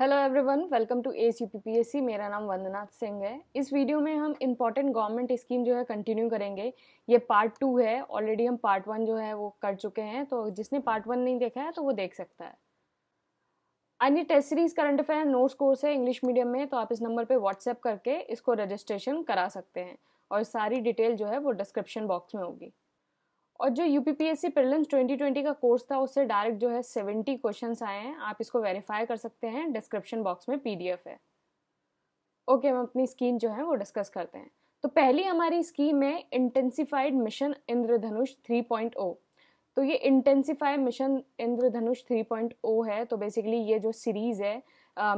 hello everyone welcome to A C मेरा नाम वंदनाथ सिंह है इस वीडियो में हम इम्पॉर्टेंट गवर्नमेंट स्कीम जो है कंटिन्यू करेंगे ये पार्ट टू है ऑलरेडी हम पार्ट वन जो है वो कर चुके हैं तो जिसने पार्ट वन नहीं देखा है तो वो देख सकता है अन्य test series current affair notes course है इंग्लिश मीडियम में तो आप इस नंबर पर व्हाट्सएप करके इसको रजिस्ट्रेशन करा सकते हैं और सारी डिटेल जो है वो डिस्क्रिप्शन बॉक्स में होगी और जो U P P S C prelims twenty twenty का कोर्स था उससे डायरेक्ट जो है सेवेंटी क्वेश्चन आए हैं आप इसको वेरीफाई कर सकते हैं डिस्क्रिप्शन बॉक्स में पी डी एफ है ओके हम अपनी स्कीम जो है वो डिस्कस करते हैं तो पहली हमारी स्कीम है इंटेंसिफाइड मिशन इंद्रधनुष ओ तो ये इंटेंसिफाइड मिशन इंद्रधनुष ओ है तो बेसिकली ये जो सीरीज़ है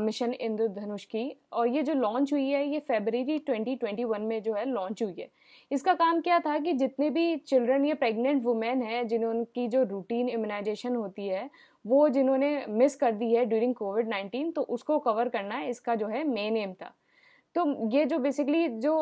मिशन इंद्रधनुष की और ये जो लॉन्च हुई है ये फेबररी 2021 में जो है लॉन्च हुई है इसका काम क्या था कि जितने भी चिल्ड्रन या प्रेग्नेंट वुमेन हैं जिन्होंने जो रूटीन इम्यूनाइजेशन होती है वो जिन्होंने मिस कर दी है ड्यूरिंग कोविड नाइन्टीन तो उसको कवर करना इसका जो है मेन एम था तो ये जो बेसिकली जो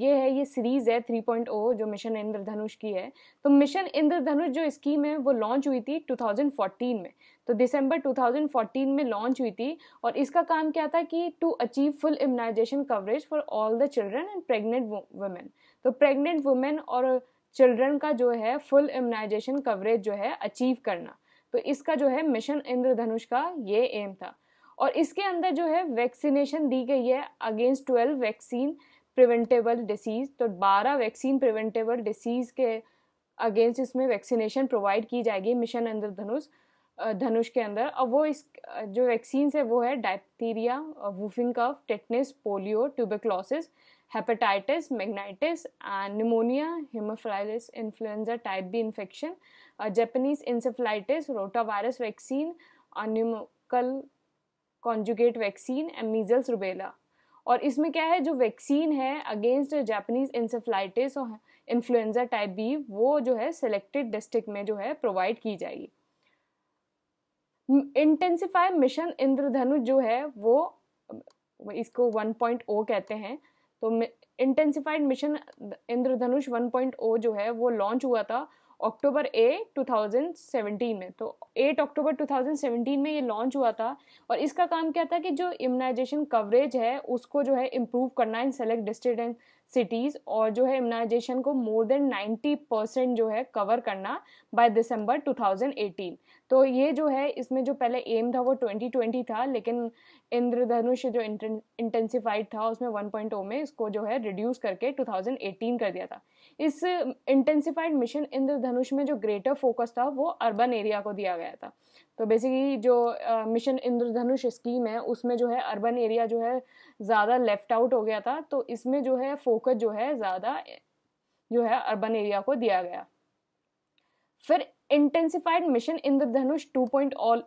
ये है ये सीरीज़ है थ्री पॉइंट ओ जो मिशन इंद्रधनुष की है तो मिशन इंद्रधनुष जो स्कीम है वो लॉन्च हुई थी 2014 में तो दिसंबर 2014 में लॉन्च हुई थी और इसका काम क्या था कि to achieve full immunization coverage for all the children and pregnant women तो प्रेग्नेंट वुमेन और चिल्ड्रन का जो है फुल इम्यूनाइजेशन कवरेज जो है अचीव करना तो इसका जो है मिशन इंद्रधनुष का ये एम था और इसके अंदर जो है वैक्सीनेशन दी गई है against twelve vaccine preventable diseases तो बारह वैक्सीन प्रिवेंटेबल डिसीज़ के अगेंस्ट इसमें वैक्सीनेशन प्रोवाइड की जाएगी मिशन अंदर धनुष धनुष के अंदर और वो इस जो वैक्सीन है वो है diphtheria whooping cough tetanus polio tuberculosis hepatitis meningitis and pneumonia haemophilus influenza type B infection Japanese encephalitis rotavirus vaccine और pneumococcal conjugate vaccine and measles rubella और इसमें क्या है जो वैक्सीन है अगेंस्ट जापानीज इंसेफ्लाइटिस और इन्फ्लुएंजा टाइप बी वो जो है सिलेक्टेड डिस्ट्रिक्ट में जो है प्रोवाइड की जाएगी इंटेंसिफाई मिशन इंद्रधनुष जो है वो इसको वन पॉइंट ओ कहते हैं तो intensified mission Indradhanush one point O जो है वो लॉन्च हुआ था अक्टूबर ए 2017 में तो 8 अक्टूबर 2017 में ये लॉन्च हुआ था और इसका काम क्या था कि जो इम्यूनाइजेशन कवरेज है उसको जो है इम्प्रूव करना in select district and cities और जो है इम्यूनाइजेशन को मोर देन 90 परसेंट जो है कवर करना बाय दिसंबर 2018 तो ये जो है इसमें जो पहले एम था वो 2020 था लेकिन इंद्रधनुष जो इंटेंसिफाइड था उसमें 1.0 में इसको जो है रिड्यूस करके 2018 कर दिया था इस इंटेंसिफाइड मिशन इंद्रधनुष में जो ग्रेटर फोकस था वो अर्बन एरिया को दिया गया था तो बेसिकली जो मिशन इंद्रधनुष स्कीम है उसमें जो है अर्बन एरिया जो है ज़्यादा लेफ्ट आउट हो गया था तो इसमें जो है फोकस जो है ज़्यादा जो है अर्बन एरिया को दिया गया फिर intensified mission Indradhanush 2.0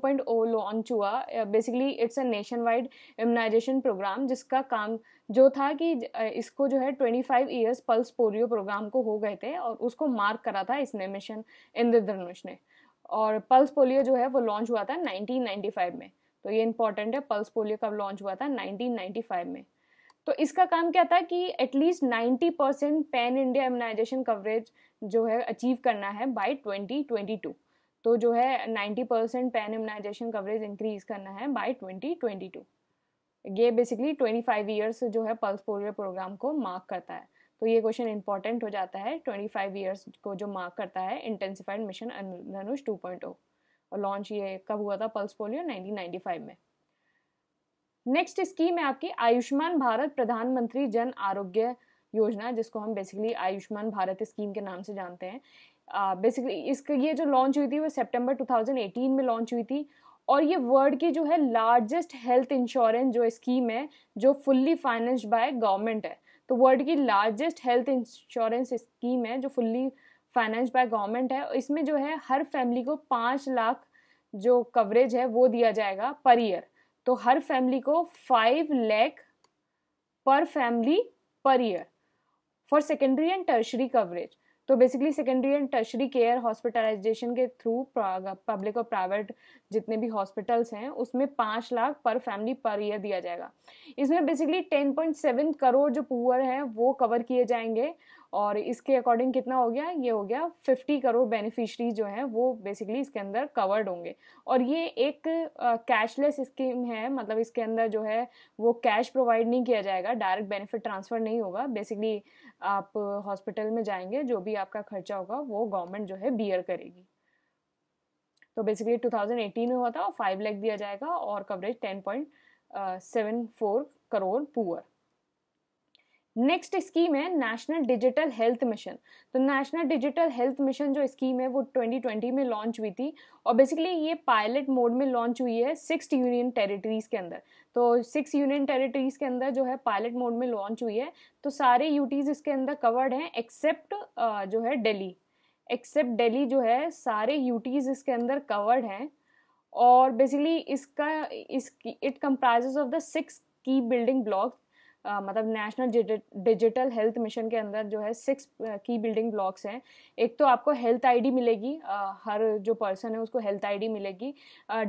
point O launch हुआ basically it's a nationwide immunization program जिसका काम जो था कि uh, इसको जो है five years pulse polio program को हो गए थे और उसको मार्क करा था इसने मिशन इंद्रधनुष ने और पल्स पोलियो जो है वो लॉन्च हुआ था नाइनटीन फाइव में तो ये इंपॉर्टेंट है पल्स पोलियो कब लॉन्च हुआ था नाइनटीन फाइव में तो इसका काम क्या था कि at least ninety percent pan India immunization coverage जो है अचीव करना है ट्वेंटी टू तो जो है ninety percent pan immunization coverage increase करना है बाई ट्वेंटी ट्वेंटी टू ये बेसिकली ट्वेंटी फाइव ईयर्स जो है पल्स पोलियो प्रोग्राम को मार्क करता है तो ये क्वेश्चन इंपॉर्टेंट हो जाता है ट्वेंटी फाइव ईयर्स को जो मार्क करता है इंटेंसिफाइड अं- मिशन धनुष 2.0 और लॉन्च ये कब हुआ था पल्स पोलियो फाइव में नेक्स्ट स्कीम है आपकी आयुष्मान भारत प्रधानमंत्री जन आरोग्य योजना जिसको हम बेसिकली आयुष्मान भारत स्कीम के नाम से जानते हैं बेसिकली uh, इसकी ये जो लॉन्च हुई थी वो सितंबर 2018 में लॉन्च हुई थी और ये वर्ल्ड की जो है लार्जेस्ट हेल्थ इंश्योरेंस जो स्कीम है जो फुल्ली फाइनेंस्ड बाय गवर्नमेंट है तो वर्ल्ड की लार्जेस्ट हेल्थ इंश्योरेंस स्कीम है जो फुल्ली फाइनेंस बाय गवर्नमेंट है इसमें जो है हर फैमिली को पाँच लाख जो कवरेज है वो दिया जाएगा पर ईयर तो हर फैमिली को five lakh per family per year for secondary and tertiary coverage तो basically secondary and tertiary care hospitalization के थ्रू पब्लिक और प्राइवेट जितने भी हॉस्पिटल्स हैं उसमें पाँच लाख पर फैमिली पर ईयर दिया जाएगा इसमें basically ten point seven crore जो पुअर हैं वो कवर किए जाएंगे और इसके अकॉर्डिंग कितना हो गया ये हो गया फिफ्टी करोड़ बेनिफिशरी जो हैं वो बेसिकली इसके अंदर कवर्ड होंगे और ये एक कैशलेस स्कीम है मतलब इसके अंदर जो है वो कैश प्रोवाइड नहीं किया जाएगा डायरेक्ट बेनिफिट ट्रांसफ़र नहीं होगा बेसिकली आप हॉस्पिटल में जाएंगे जो भी आपका खर्चा होगा वो गवर्नमेंट जो है बियर करेगी तो बेसिकली 2018 में हुआ था और फाइव लैख दिया जाएगा और coverage four crore poor next scheme है नेशनल डिजिटल हेल्थ मिशन तो नेशनल डिजिटल हेल्थ मिशन जो स्कीम है वो 2020 में लॉन्च हुई थी और बेसिकली ये पायलट मोड में लॉन्च हुई है सिक्स यूनियन टेरिटरीज़ के अंदर तो सिक्स यूनियन टेरिटरीज़ के अंदर जो है पायलट मोड में लॉन्च हुई है तो सारे यूटीज़ इसके अंदर कवर्ड हैं एक्सेप्ट जो है डेली एक्सेप्ट डेली जो है सारे यूटीज़ इसके अंदर कवर्ड हैं और बेसिकली इसका इस it comprise of the six की बिल्डिंग ब्लॉक आ, मतलब नेशनल डिजिटल हेल्थ मिशन के अंदर जो है सिक्स की बिल्डिंग ब्लॉक्स हैं एक तो आपको हेल्थ आईडी मिलेगी आ, हर जो पर्सन है उसको हेल्थ आईडी मिलेगी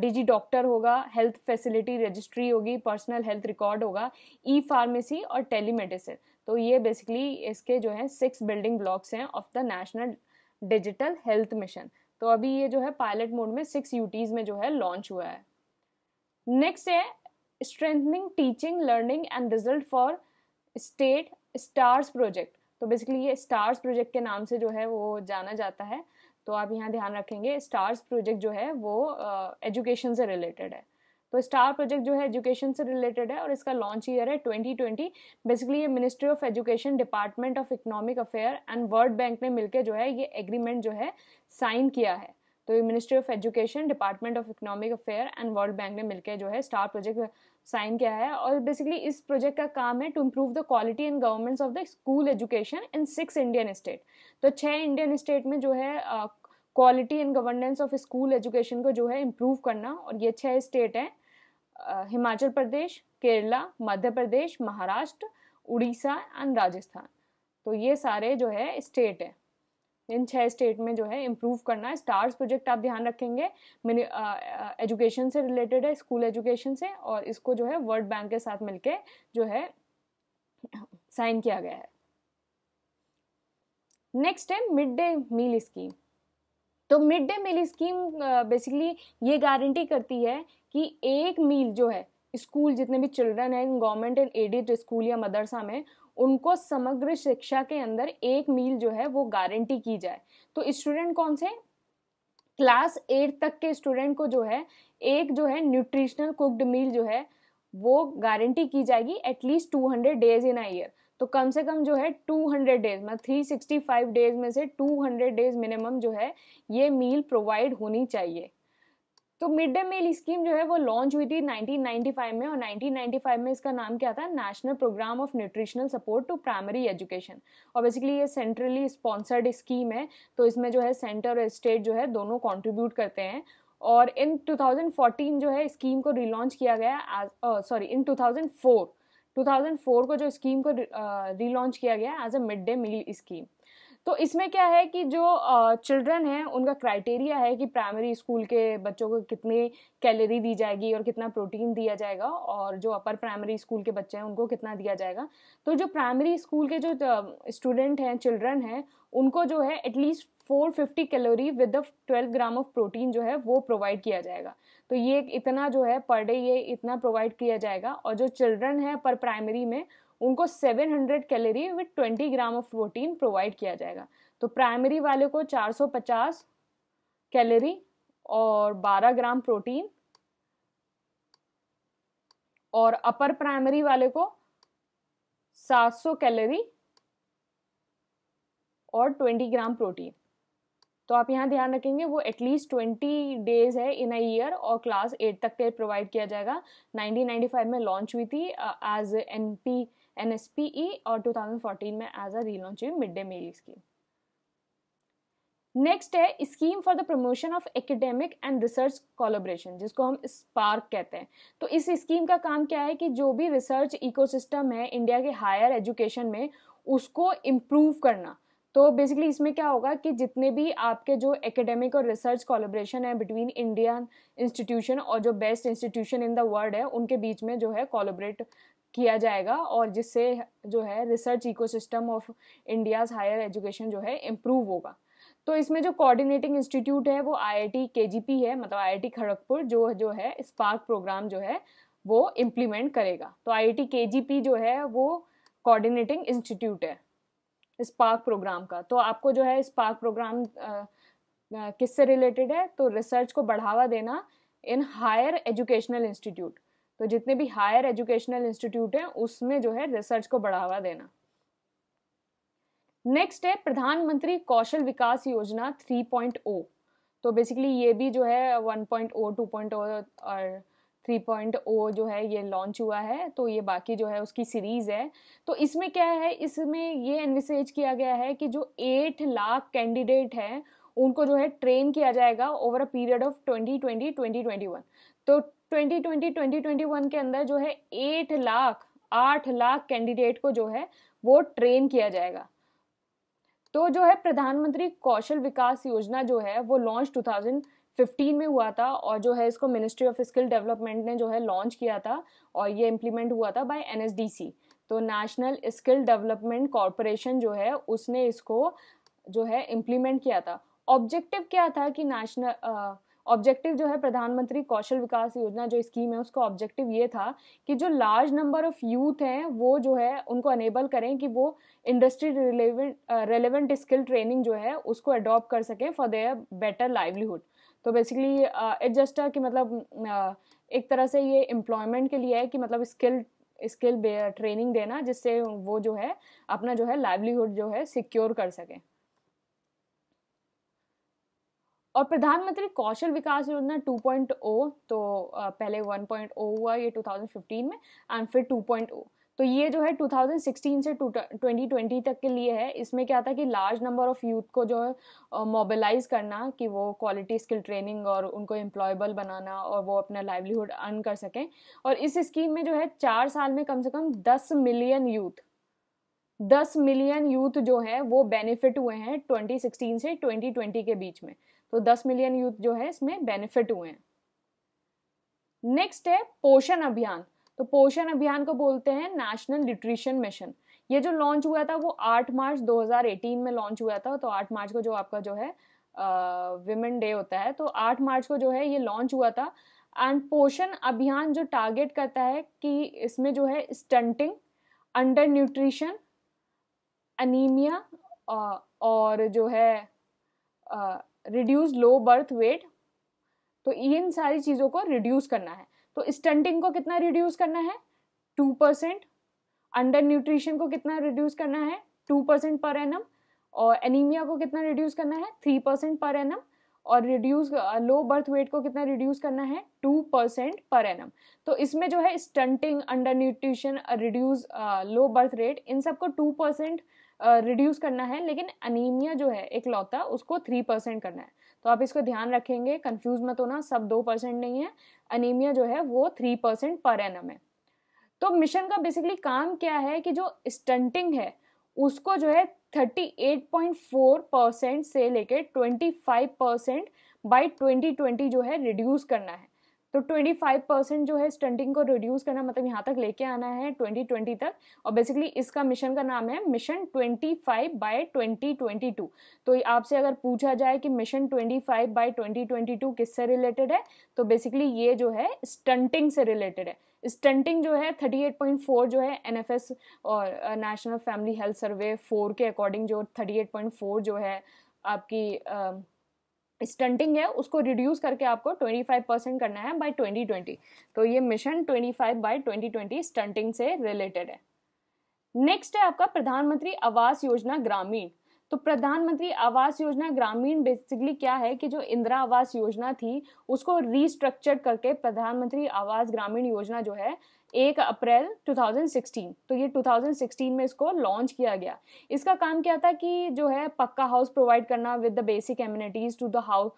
डिजी डॉक्टर होगा हेल्थ फैसिलिटी रजिस्ट्री होगी पर्सनल हेल्थ रिकॉर्ड होगा ई फार्मेसी और टेली मेडिसिन तो ये बेसिकली इसके जो है सिक्स बिल्डिंग ब्लॉक्स हैं of the national digital health mission तो अभी ये जो है पायलट मोड में सिक्स यूटीज़ में जो है लॉन्च हुआ है नेक्स्ट है strengthening teaching learning and result for state STARS project तो बेसिकली ये स्टार्स प्रोजेक्ट के नाम से जो है वो जाना जाता है तो आप यहाँ ध्यान रखेंगे स्टार्स प्रोजेक्ट जो है वो एजुकेशन uh, से रिलेटेड है तो स्टार प्रोजेक्ट जो है एजुकेशन से रिलेटेड है और इसका लॉन्च ईयर है 2020 बेसिकली ये ministry of education department of economic affair and World Bank ने मिलकर जो है ये एग्रीमेंट जो है साइन किया है तो ये ministry of education department of economic affair and World Bank ने मिलकर जो है स्टार प्रोजेक्ट साइन किया है और बेसिकली इस प्रोजेक्ट का काम है to improve the quality and governance of the school education in six Indian state तो छः इंडियन स्टेट में जो है quality and governance of school education को जो है इम्प्रूव करना और ये छः स्टेट हैं हिमाचल प्रदेश केरला मध्य प्रदेश महाराष्ट्र उड़ीसा एंड राजस्थान तो ये सारे जो है स्टेट हैं इन छह स्टेट में जो है इम्प्रूव करना है स्टार्स प्रोजेक्ट आप ध्यान रखेंगे मैंने एजुकेशन से रिलेटेड है स्कूल एजुकेशन से और इसको जो है वर्ल्ड बैंक के साथ मिलके जो है साइन किया गया है नेक्स्ट है मिड डे मील स्कीम तो mid day meal scheme basically ये गारंटी करती है कि एक मील जो है स्कूल जितने भी चिल्ड्रन हैं गवर्नमेंट एंड एडिड स्कूल या मदरसा में उनको समग्र शिक्षा के अंदर एक मील जो है वो गारंटी की जाए तो स्टूडेंट कौन से क्लास एट तक के स्टूडेंट को जो है एक जो है न्यूट्रिशनल कुकड मील जो है वो गारंटी की जाएगी at least two hundred days in a year तो कम से कम जो है टू हंड्रेड डेज मतलब थ्री सिक्सटी फाइव डेज में से टू हंड्रेड डेज मिनिमम जो है ये मील प्रोवाइड होनी चाहिए तो मिड डे मील स्कीम जो है वो लॉन्च हुई थी 1995 में और 1995 में इसका नाम क्या था national program of nutritional support to primary education और बेसिकली ये सेंट्रली स्पॉन्सर्ड स्कीम है तो इसमें जो है सेंटर और स्टेट जो है दोनों कंट्रीब्यूट करते हैं और इन 2014 जो है स्कीम को रिलॉन्च किया गया सॉरी इन टू थाउजेंड को जो स्कीम को रिलॉन्च किया गया as a mid day meal scheme तो इसमें क्या है कि जो चिल्ड्रन हैं उनका क्राइटेरिया है कि प्राइमरी स्कूल के बच्चों को कितनी कैलोरी दी जाएगी और कितना प्रोटीन दिया जाएगा और जो अपर प्राइमरी स्कूल के बच्चे हैं उनको कितना दिया जाएगा तो जो प्राइमरी स्कूल के जो स्टूडेंट हैं चिल्ड्रन हैं उनको जो है at least 450 calorie with the twelve gram of protein जो है वो प्रोवाइड किया जाएगा तो ये इतना जो है पर डे ये इतना प्रोवाइड किया जाएगा और जो चिल्ड्रन है पर प्राइमरी में उनको 700 hundred calorie with twenty gram of protein provide किया जाएगा तो प्राइमरी वाले को 450 कैलोरी और 12 ग्राम प्रोटीन और अपर प्राइमरी वाले को 700 कैलोरी और 20 ग्राम प्रोटीन तो आप यहाँ ध्यान रखेंगे वो एटलीस्ट ट्वेंटी डेज है इन अ ईयर और क्लास एट तक के प्रोवाइड किया जाएगा 1995 में लॉन्च हुई थी as N P N e और 2014 में एज अ रीलॉन्च हुई mid day meal scheme next है scheme for the promotion of academic and research collaboration जिसको हम स्पार्क कहते हैं तो इस स्कीम का काम क्या है कि जो भी रिसर्च इकोसिस्टम है इंडिया के हायर एजुकेशन में उसको इम्प्रूव करना तो बेसिकली इसमें क्या होगा कि जितने भी आपके जो एकेडमिक और रिसर्च कोलोब्रेशन है बिटवीन इंडियन इंस्टीट्यूशन और जो best institution in the world है उनके बीच में जो है कोलोब्रेट किया जाएगा और जिससे जो है research ecosystem of India's higher education जो है इम्प्रूव होगा तो इसमें जो कोऑर्डिनेटिंग इंस्टीट्यूट है वो आईआईटी केजीपी है मतलब आईआईटी खड़गपुर जो जो है स्पार्क प्रोग्राम जो है वो इम्प्लीमेंट करेगा तो आईआईटी केजीपी जो है वो कोऑर्डिनेटिंग इंस्टीट्यूट है स्पार्क प्रोग्राम का तो आपको जो है स्पार्क प्रोग्राम किससे रिलेटेड है तो रिसर्च को बढ़ावा देना इन हायर एजुकेशनल इंस्टीट्यूट तो जितने भी हायर एजुकेशनल इंस्टीट्यूट हैं उसमें जो है रिसर्च को बढ़ावा देना नेक्स्ट है प्रधानमंत्री कौशल विकास योजना 3.0 तो बेसिकली ये भी जो है 1.0 2.0 और 3.0 जो है ये लॉन्च हुआ है तो ये बाकी जो है उसकी सीरीज़ है तो इसमें क्या है इसमें ये एनविसेज किया गया है कि जो एट लाख कैंडिडेट हैं उनको जो है ट्रेन किया जाएगा ओवर अ पीरियड ऑफ 2020 2021 तो 2020-2021 के अंदर जो है एट लाख आठ लाख कैंडिडेट को जो है वो ट्रेन किया जाएगा तो जो है प्रधानमंत्री कौशल विकास योजना जो है वो लॉन्च 2015 में हुआ था और जो है इसको मिनिस्ट्री ऑफ स्किल डेवलपमेंट ने जो है लॉन्च किया था और ये इम्प्लीमेंट हुआ था बाय एनएसडीसी तो नेशनल स्किल डेवलपमेंट कॉरपोरेशन जो है उसने इसको जो है इम्प्लीमेंट किया था ऑब्जेक्टिव क्या था कि नेशनल ऑब्जेक्टिव जो है प्रधानमंत्री कौशल विकास योजना जो स्कीम है उसका ऑब्जेक्टिव ये था कि जो लार्ज नंबर ऑफ यूथ हैं वो जो है उनको अनेबल करें कि वो industry relevant relevant skill training जो है उसको अडॉप्ट कर सकें फॉर देयर बेटर लाइवलीहुड तो बेसिकली इट जस्ट कि मतलब uh, एक तरह से ये एम्प्लॉयमेंट के लिए है कि मतलब स्किल स्किल ट्रेनिंग देना जिससे वो जो है अपना जो है लाइवलीहुड जो है सिक्योर कर सकें और प्रधानमंत्री कौशल विकास योजना 2.0 तो पहले 1.0 हुआ ये 2015 में एंड फिर 2.0 तो ये जो है 2016 से 2020 तक के लिए है इसमें क्या था कि लार्ज नंबर ऑफ़ यूथ को जो है मोबिलाइज करना कि वो क्वालिटी स्किल ट्रेनिंग और उनको एम्प्लॉयबल बनाना और वो अपना लाइवलीहुड अर्न कर सकें और इस स्कीम में जो है चार साल में कम से कम दस मिलियन यूथ दस मिलियन यूथ जो है वो बेनिफिट हुए हैं ट्वेंटी से ट्वेंटी के बीच में तो 10 मिलियन यूथ जो है इसमें बेनिफिट हुए हैं नेक्स्ट है पोषण अभियान तो पोषण अभियान को बोलते हैं नेशनल न्यूट्रिशन मिशन ये जो लॉन्च हुआ था वो 8 मार्च 2018 में लॉन्च हुआ था तो 8 मार्च को जो आपका जो है विमेन डे होता है तो 8 मार्च को जो है ये लॉन्च हुआ था एंड पोषण अभियान जो टारगेट करता है कि इसमें जो है स्टंटिंग अंडर न्यूट्रिशन अनीमिया और जो है रिड्यूस लो बर्थ वेट तो इन सारी चीज़ों को रिड्यूस करना है तो स्टंटिंग को कितना रिड्यूस करना है टू परसेंट अंडर न्यूट्रिशन को कितना रिड्यूस करना है टू परसेंट पर एनम और एनीमिया को कितना रिड्यूस करना है थ्री परसेंट पर एनम और रिड्यूस लो बर्थ वेट को कितना रिड्यूस करना है टू परसेंट पर एनम तो इसमें जो है stunting undernutrition reduce low birth rate इन सबको टू परसेंट रिड्यूस करना है लेकिन अनीमिया जो है एक लौता उसको थ्री परसेंट करना है तो आप इसको ध्यान रखेंगे कंफ्यूज मत होना सब दो परसेंट नहीं है अनीमिया जो है वो three percent per annum है तो मिशन का बेसिकली काम क्या है कि जो स्टंटिंग है उसको जो है thirty eight point four percent से लेकर twenty five percent by twenty twenty जो है रिड्यूस करना है तो 25 परसेंट जो है स्टंटिंग को रिड्यूस करना मतलब यहाँ तक लेके आना है 2020 तक और बेसिकली इसका मिशन का नाम है मिशन 25 फाइव बाय ट्वेंटी तो आपसे अगर पूछा जाए कि मिशन 25 फाइव बाय ट्वेंटी किससे रिलेटेड है तो बेसिकली ये जो है स्टंटिंग से रिलेटेड है स्टंटिंग जो है 38.4 जो है एस और national family health survey four के अकॉर्डिंग जो 38.4 जो है आपकी uh, स्टंटिंग है उसको रिड्यूस करके आपको 25 परसेंट करना है बाय 2020 तो ये मिशन 25 बाय 2020 स्टंटिंग से रिलेटेड है नेक्स्ट है आपका प्रधानमंत्री आवास योजना ग्रामीण तो प्रधानमंत्री आवास योजना ग्रामीण बेसिकली क्या है कि जो इंदिरा आवास योजना थी उसको रीस्ट्रक्चर करके प्रधानमंत्री आवास ग्रामीण योजना जो है एक अप्रैल 2016 तो ये 2016 में इसको लॉन्च किया गया इसका काम क्या था कि जो है पक्का हाउस प्रोवाइड करना with the basic amenities to the house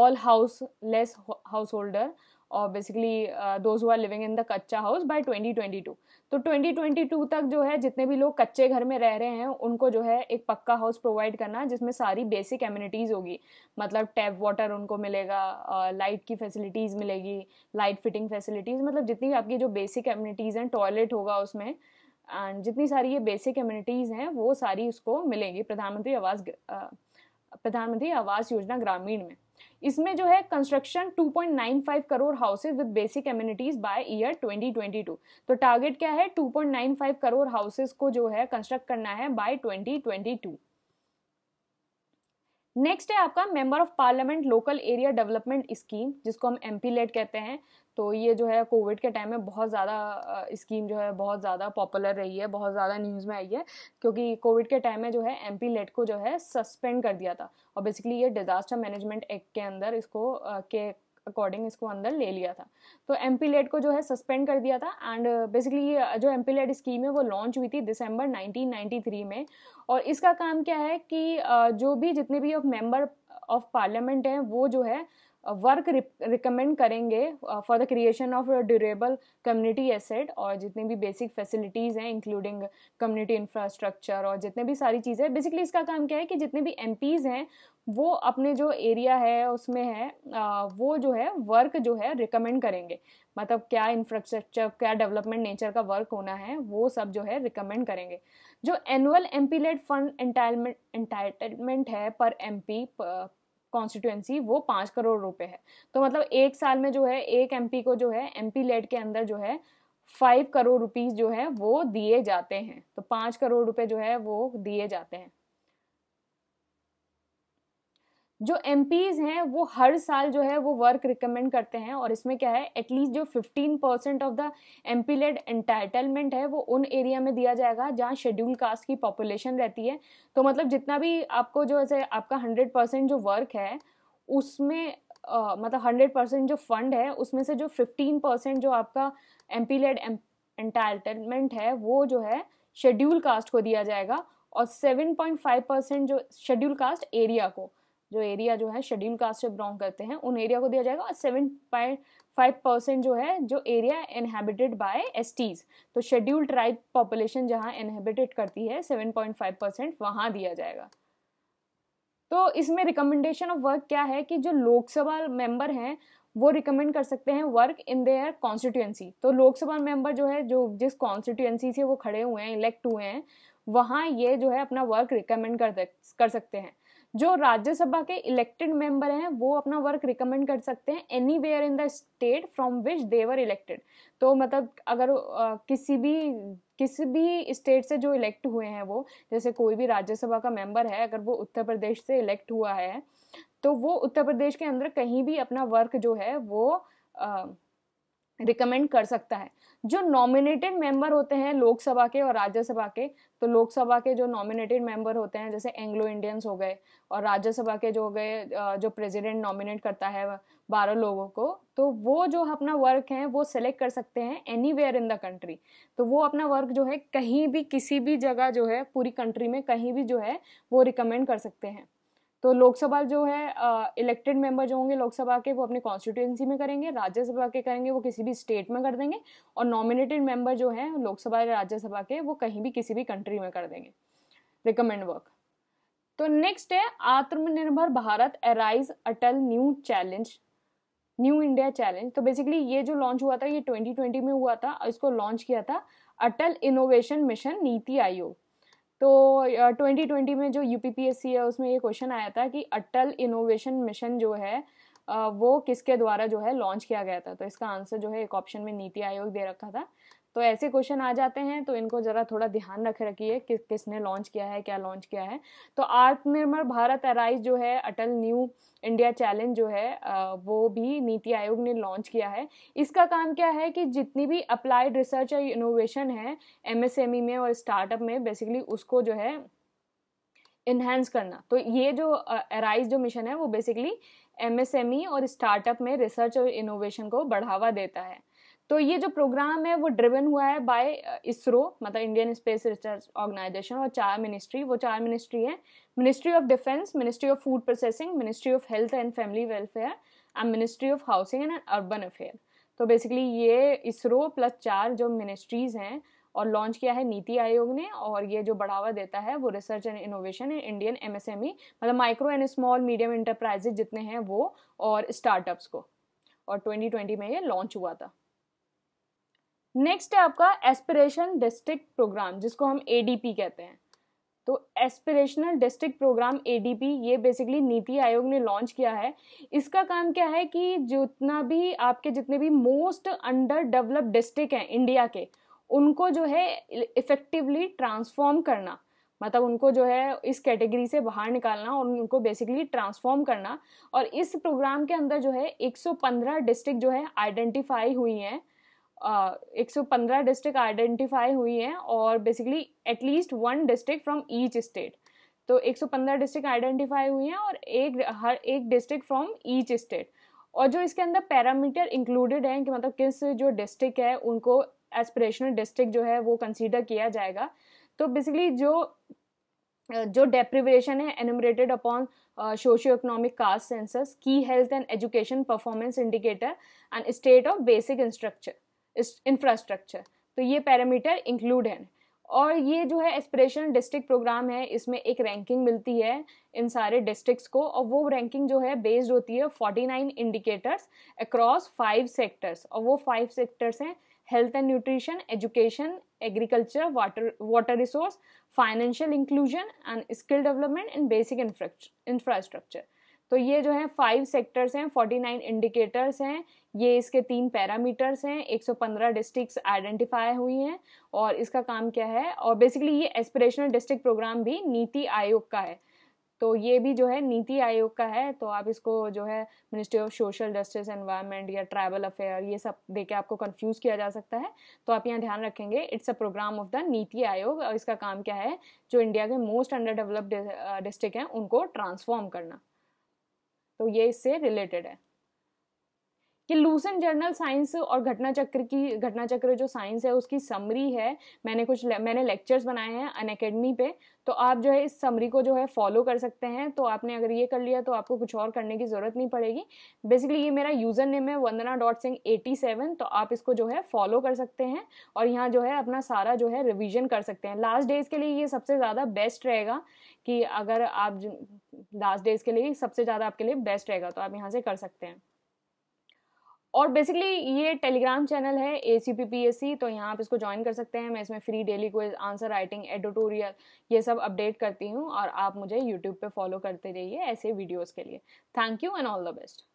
all houseless householder और बेसिकली दोज हुआ living in the kachcha house by 2022 तो 2022 तक जो है जितने भी लोग कच्चे घर में रह रहे हैं उनको जो है एक पक्का हाउस प्रोवाइड करना जिसमें सारी बेसिक एम्यूनिटीज़ होगी मतलब टैप वाटर उनको मिलेगा लाइट uh, की फैसिलिटीज़ मिलेगी लाइट फिटिंग फैसिलिटीज़ मतलब जितनी आपकी जो बेसिक एम्यूनिटीज़ हैं टॉयलेट होगा उसमें एंड जितनी सारी ये बेसिक एम्यूनिटीज़ हैं वो सारी उसको मिलेंगी प्रधानमंत्री आवास uh, प्रधानमंत्री आवास योजना ग्रामीण में इसमें जो है construction 2.95 crore houses with basic amenities by year 2022 तो टारगेट क्या है 2.95 करोड़ हाउसेज को जो है कंस्ट्रक्ट करना है बाय 2022 नेक्स्ट है आपका member of parliament local area development scheme जिसको हम एम लेट कहते हैं तो ये जो है कोविड के टाइम में बहुत ज़्यादा स्कीम जो है बहुत ज़्यादा पॉपुलर रही है बहुत ज़्यादा न्यूज़ में आई है क्योंकि कोविड के टाइम में जो है एम लेट को जो है सस्पेंड कर दिया था और बेसिकली ये डिज़ास्टर मैनेजमेंट एक्ट के अंदर इसको के अकॉर्डिंग इसको अंदर ले लिया था तो एम को जो है सस्पेंड कर दिया था एंड बेसिकली uh, ये uh, जो एम स्कीम है वो लॉन्च हुई थी दिसंबर 1993 में और इसका काम क्या है कि uh, जो भी जितने भी ऑफ मेंबर ऑफ पार्लियामेंट हैं वो जो है वर्क रिकमेंड करेंगे for the creation of durable community asset और जितने भी बेसिक फैसिलिटीज़ हैं इंक्लूडिंग कम्युनिटी इंफ्रास्ट्रक्चर और जितने भी सारी चीज़ें बेसिकली इसका काम क्या है कि जितने भी एम हैं वो अपने जो एरिया है उसमें है uh, वो जो है वर्क जो है रिकमेंड करेंगे मतलब क्या इंफ्रास्ट्रक्चर क्या डेवलपमेंट नेचर का वर्क होना है वो सब जो है रिकमेंड करेंगे जो annual M P LAD fund entitlement है पर एम पी कॉन्स्टिट्यूएंसी वो पाँच करोड़ रुपए है तो मतलब एक साल में जो है एक एमपी को जो है एमपी लेट के अंदर जो है फाइव करोड़ रुपीज़ जो है वो दिए जाते हैं तो पाँच करोड़ रुपए जो है वो दिए जाते हैं जो एम हैं वो हर साल जो है वो वर्क रिकमेंड करते हैं और इसमें क्या है एटलीस्ट जो 15 percent of the M P LAD entitlement है वो उन एरिया में दिया जाएगा जहाँ शेड्यूल कास्ट की पॉपुलेशन रहती है तो मतलब जितना भी आपको जो है आपका 100 परसेंट जो वर्क है उसमें आ, मतलब 100 परसेंट जो फंड है उसमें से जो 15 परसेंट जो आपका एम पी लेड एंटाइटलमेंट है वो जो है शेड्यूल कास्ट को दिया जाएगा और 7.5 परसेंट जो शेड्यूल कास्ट एरिया को जो एरिया जो है शेड्यूल कास्ट से बिलोंग करते हैं उन एरिया को दिया जाएगा और सेवन फाइव परसेंट जो है जो एरिया इनहेबिटेड बाय एसटीज तो शेड्यूल ट्राइब पॉपुलेशन जहाँ इनहेबिटेड करती है सेवन पॉइंट फाइव परसेंट वहाँ दिया जाएगा तो इसमें रिकमेंडेशन ऑफ वर्क क्या है कि जो लोकसभा मेंबर हैं वो रिकमेंड कर सकते हैं वर्क इन देयर कॉन्स्टिट्यूएंसी तो लोकसभा मेंबर जो है जो जिस कॉन्स्टिट्यूएंसी से वो खड़े हुए हैं इलेक्ट हुए हैं वहाँ ये जो है अपना वर्क रिकमेंड कर कर सकते हैं जो राज्यसभा के इलेक्टेड मेंबर हैं वो अपना वर्क रिकमेंड कर सकते हैं anywhere in the state from which they were elected तो मतलब अगर आ, किसी भी किसी भी स्टेट से जो इलेक्ट हुए हैं वो जैसे कोई भी राज्यसभा का मेंबर है अगर वो उत्तर प्रदेश से इलेक्ट हुआ है तो वो उत्तर प्रदेश के अंदर कहीं भी अपना वर्क जो है वो आ, रिकमेंड कर सकता है जो नॉमिनेटेड मेंबर होते हैं लोकसभा के और राज्यसभा के तो लोकसभा के जो नॉमिनेटेड मेंबर होते हैं जैसे एंग्लो इंडियंस हो गए और राज्यसभा के जो हो गए जो प्रेसिडेंट नॉमिनेट करता है बारह लोगों को तो वो जो अपना वर्क है वो सेलेक्ट कर सकते हैं anywhere in the country तो वो अपना वर्क जो है कहीं भी किसी भी जगह जो है पूरी कंट्री में कहीं भी जो है वो रिकमेंड कर सकते हैं तो लोकसभा जो है इलेक्टेड मेंबर जो होंगे लोकसभा के वो अपने कॉन्स्टिट्यूएंसी में करेंगे राज्यसभा के करेंगे वो किसी भी स्टेट में कर देंगे और नॉमिनेटेड मेंबर जो है लोकसभा या राज्यसभा के वो कहीं भी किसी भी कंट्री में कर देंगे रिकमेंड वर्क तो नेक्स्ट है Atmanirbhar Bharat ARISE Atal new challenge new India challenge तो बेसिकली ये जो लॉन्च हुआ था ये 2020 में हुआ था इसको लॉन्च किया था अटल इनोवेशन मिशन नीति आयोग तो ट्वेंटी ट्वेंटी में जो यू है उसमें ये क्वेश्चन आया था कि अटल इनोवेशन मिशन जो है वो किसके द्वारा जो है लॉन्च किया गया था तो इसका आंसर जो है एक ऑप्शन में नीति आयोग दे रखा था तो ऐसे क्वेश्चन आ जाते हैं तो इनको ज़रा थोड़ा ध्यान रख रखिए कि किसने लॉन्च किया है क्या लॉन्च किया है तो आत्मनिर्भर भारत अराइज जो है अटल न्यू इंडिया चैलेंज जो है वो भी नीति आयोग ने लॉन्च किया है इसका काम क्या है कि जितनी भी अप्लाइड रिसर्च और इनोवेशन है एमएसएमई e में और स्टार्टअप में बेसिकली उसको जो है इन्हेंस करना तो ये जो अराइज जो मिशन है वो बेसिकली एमएसएमई e और स्टार्टअप में रिसर्च और इनोवेशन को बढ़ावा देता है तो ये जो प्रोग्राम है वो ड्रिवन हुआ है बाय इसरो uh, मतलब इंडियन स्पेस रिसर्च ऑर्गेनाइजेशन और चार मिनिस्ट्री वो चार मिनिस्ट्री है ministry of defence ministry of food processing ministry of health and family welfare and ministry of housing and urban affair तो बेसिकली ये इसरो प्लस चार जो मिनिस्ट्रीज़ हैं और लॉन्च किया है नीति आयोग ने और ये जो बढ़ावा देता है वो research and innovation in Indian MSME मतलब micro and small medium enterprises जितने हैं वो और स्टार्टअप्स को और 2020 में ये लॉन्च हुआ था नेक्स्ट है आपका एस्पिरेशन डिस्ट्रिक्ट प्रोग्राम जिसको हम ए कहते हैं तो एस्पिरेशनल डिस्ट्रिक्ट प्रोग्राम ए ये बेसिकली नीति आयोग ने लॉन्च किया है इसका काम क्या है कि जितना भी आपके जितने भी मोस्ट अंडर डेवलप डिस्ट्रिक्ट हैं इंडिया के उनको जो है इफेक्टिवली ट्रांसफॉर्म करना मतलब उनको जो है इस कैटेगरी से बाहर निकालना और उनको बेसिकली ट्रांसफॉर्म करना और इस प्रोग्राम के अंदर जो है 115 डिस्ट्रिक्ट जो है आइडेंटिफाई हुई हैं एक सौ पंद्रह डिस्ट्रिक्ट आइडेंटिफाई हुई हैं और basically at least one district from each state तो 115 डिस्ट्रिक्ट आइडेंटिफाई हुई हैं और एक हर एक डिस्ट्रिक्ट फ्रॉम ईच स्टेट और जो इसके अंदर पैरामीटर इंक्लूडेड हैं कि मतलब किस जो डिस्ट्रिक्ट है उनको एस्पिरेशनल डिस्ट्रिक्ट जो है वो कंसीडर किया जाएगा तो बेसिकली जो जो डेप्रिवेशन है enumerated upon socio economic caste census की health and education performance indicator and state of basic infrastructure infrastructure तो ये पैरामीटर इंक्लूड हैं और ये जो है एस्पिरेशन डिस्ट्रिक्ट प्रोग्राम है इसमें एक रैंकिंग मिलती है इन सारे डिस्ट्रिक्ट्स को और वो रैंकिंग जो है बेस्ड होती है 49 इंडिकेटर्स अक्रॉस फाइव सेक्टर्स और वो फाइव सेक्टर्स हैं health and nutrition education agriculture water water resource financial inclusion and skill development and basic infrastructure तो ये जो है फाइव सेक्टर्स हैं 49 इंडिकेटर्स हैं ये इसके तीन पैरामीटर्स हैं 115 डिस्ट्रिक्ट्स आइडेंटिफाई हुई हैं और इसका काम क्या है और बेसिकली ये एस्पिरेशनल डिस्ट्रिक्ट प्रोग्राम भी नीति आयोग का है तो ये भी जो है नीति आयोग का है तो आप इसको जो है ministry of social justice environment या ट्राइबल अफेयर ये सब दे के आपको कंफ्यूज किया जा सकता है तो आप यहाँ ध्यान रखेंगे it's a program of the NITI Aayog और इसका काम क्या है जो इंडिया के मोस्ट अंडर डेवलप्ड डिस्ट्रिक्ट हैं उनको ट्रांसफॉर्म करना तो ये इससे रिलेटेड है कि लूसेंट जर्नल साइंस और घटना चक्र की घटना चक्र जो साइंस है उसकी समरी है मैंने कुछ मैंने लेक्चर्स बनाए हैं अन अकेडमी पे तो आप जो है इस समरी को जो है फॉलो कर सकते हैं तो आपने अगर ये कर लिया तो आपको कुछ और करने की ज़रूरत नहीं पड़ेगी बेसिकली ये मेरा यूज़र नेम है Vandana dot Singh at seven तो आप इसको जो है फॉलो कर सकते हैं और यहाँ जो है अपना सारा जो है रिविजन कर सकते हैं लास्ट डेज़ के लिए ये सबसे ज़्यादा बेस्ट रहेगा कि अगर आप लास्ट डेज़ के लिए सबसे ज़्यादा आपके लिए बेस्ट रहेगा तो आप यहाँ से कर सकते हैं और बेसिकली ये टेलीग्राम चैनल है A C P P S C तो यहाँ आप इसको ज्वाइन कर सकते हैं मैं इसमें free daily quiz answer writing editorial ये सब अपडेट करती हूँ और आप मुझे यूट्यूब पे फॉलो करते रहिए ऐसे वीडियोज़ के लिए thank you and all the best